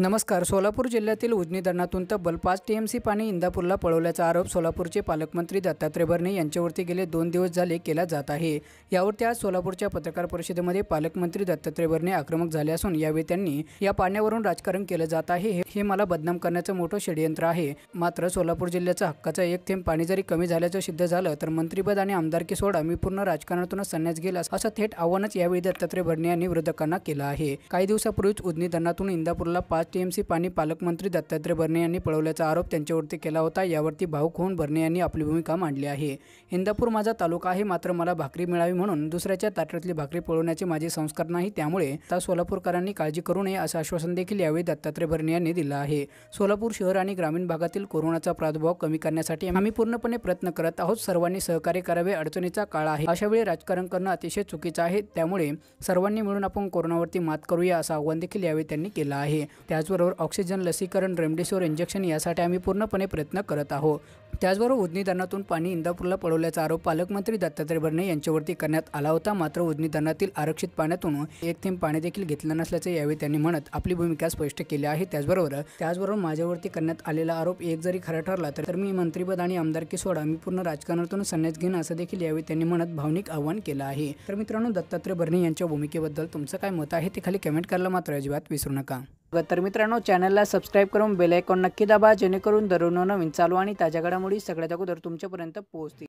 नमस्कार सोलापूर जिल्ह्यातील उजनी धरणातून तब्बल पाच टी एम सी पाणी इंदापूरला पळवल्याचा आरोप सोलापूरचे पालकमंत्री दत्तात्रय भरणे यांच्यावरती गेले दोन दिवस झाले केला जात आहे यावरती आज सोलापूरच्या पत्रकार परिषदेमध्ये पालकमंत्री दत्तात्रय भरणे आक्रमक झाले असून यावेळी त्यांनी या पाण्यावरून राजकारण केलं जात आहे हे मला बदनाम करण्याचं मोठं षडयंत्र आहे मात्र सोलापूर जिल्ह्याचा हक्काचा एक थेंब पाणी जरी कमी झाल्याचं सिद्ध झालं तर मंत्रीपद आणि आमदारकी सोडा मी पूर्ण राजकारणातूनच संन्यास गेला असं थेट आव्हानच यावेळी दत्तात्रय भरणे यांनी विरोधकांना केलं आहे काही दिवसापूर्वीच उजनी धरणातून इंदापूरला पाच टीएमसी पाणी पालकमंत्री दत्तात्रय भरणे यांनी पळवल्याचा आरोप त्यांच्यावरती केला होता यावरती भाऊक होऊन भरणे यांनी आपली भूमिका मांडली आहे इंदापूर माझा तालुका आहे मात्र मला भाकरी मिळावी म्हणून दुसऱ्याच्या ताटातली भाकरी पळवण्याचे माझे संस्कार नाही त्यामुळे आता सोलापूरकरांनी काळजी करू नये असं आश्वासन देखील यावेळी दत्तात्रय भरणे यांनी दिलं आहे सोलापूर शहर आणि ग्रामीण भागातील कोरोनाचा प्रादुर्भाव कमी करण्यासाठी आम्ही पूर्णपणे प्रयत्न करत आहोत सर्वांनी सहकार्य करावे अडचणीचा काळ आहे अशा वेळी राजकारण करणं अतिशय चुकीचं आहे त्यामुळे सर्वांनी मिळून आपण कोरोनावरती मात करूया असं आवाहन देखील यावेळी त्यांनी केलं आहे त्याचबरोबर ऑक्सिजन लसीकरण रेमडेसिवीर इंजेक्शन यासाठी आम्ही पूर्णपणे प्रयत्न करत आहोत त्याचबरोबर उजनी धरणातून पाणी इंदापूरला पळवल्याचा आरोप पालकमंत्री दत्तात्रय भरणे यांच्यावरती करण्यात आला होता मात्र उजनी धरणातील आरक्षित पाण्यातून एक थेंब पाणी देखील घेतलं नसल्याचं यावेळी त्यांनी म्हणत आपली भूमिका स्पष्ट केली आहे त्याचबरोबर त्याचबरोबर माझ्यावरती करण्यात आलेला आरोप एक जरी खरा ठरला तर मी मंत्रीपद आणि आमदारकी सोडा मी पूर्ण राजकारणातून संन्यास घेईन असं देखील यावेळी त्यांनी म्हणत भावनिक आव्हान केलं आहे तर मित्रांनो दत्तात्रय भरणे यांच्या भूमिकेबद्दल तुमचं काय मत आहे ते खाली कमेंट करायला मात्र अजिबात विसरू नका तर मित्रांनो चॅनलला सबस्क्राईब करून बेलायकॉन नक्की दाबा जेणेकरून दररोज नवीन चालू आणि ताज्या घडामोडी सगळ्यात अगोदर तुमच्यापर्यंत पोहोचतील